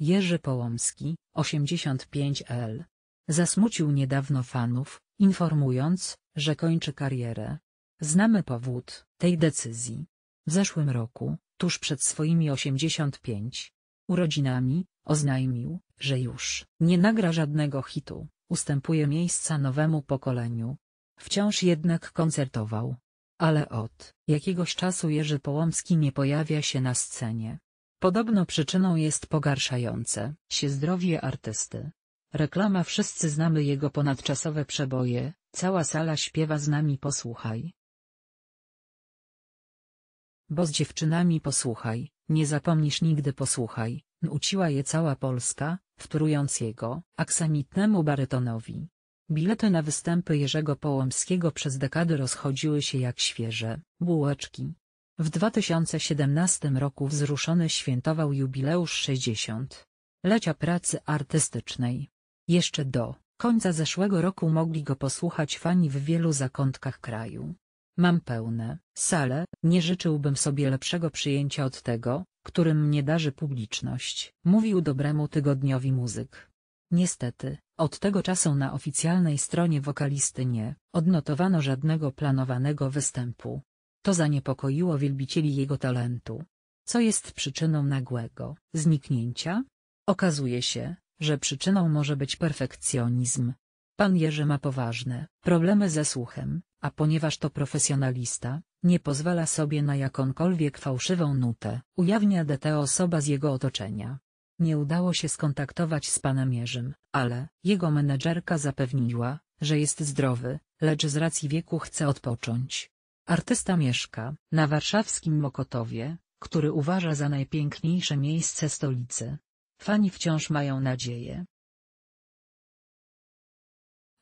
Jerzy Połomski, 85L. Zasmucił niedawno fanów, informując, że kończy karierę. Znamy powód tej decyzji. W zeszłym roku, tuż przed swoimi 85 urodzinami, oznajmił, że już nie nagra żadnego hitu, ustępuje miejsca nowemu pokoleniu. Wciąż jednak koncertował. Ale od jakiegoś czasu Jerzy Połomski nie pojawia się na scenie. Podobno przyczyną jest pogarszające się zdrowie artysty. Reklama Wszyscy znamy jego ponadczasowe przeboje, cała sala śpiewa z nami posłuchaj. Bo z dziewczynami posłuchaj, nie zapomnisz nigdy posłuchaj, nuciła je cała Polska, wtórując jego, aksamitnemu barytonowi. Bilety na występy Jerzego Połomskiego przez dekady rozchodziły się jak świeże bułeczki. W 2017 roku wzruszony świętował jubileusz 60 lecia pracy artystycznej. Jeszcze do końca zeszłego roku mogli go posłuchać fani w wielu zakątkach kraju. Mam pełne sale, nie życzyłbym sobie lepszego przyjęcia od tego, którym mnie darzy publiczność, mówił dobremu tygodniowi muzyk. Niestety, od tego czasu na oficjalnej stronie wokalisty nie odnotowano żadnego planowanego występu. To zaniepokoiło wielbicieli jego talentu. Co jest przyczyną nagłego zniknięcia? Okazuje się, że przyczyną może być perfekcjonizm. Pan Jerzy ma poważne problemy ze słuchem, a ponieważ to profesjonalista, nie pozwala sobie na jakąkolwiek fałszywą nutę, ujawnia DT osoba z jego otoczenia. Nie udało się skontaktować z panem Jerzym, ale jego menedżerka zapewniła, że jest zdrowy, lecz z racji wieku chce odpocząć. Artysta mieszka na warszawskim Mokotowie, który uważa za najpiękniejsze miejsce stolicy. Fani wciąż mają nadzieję,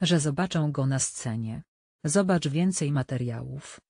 że zobaczą go na scenie. Zobacz więcej materiałów.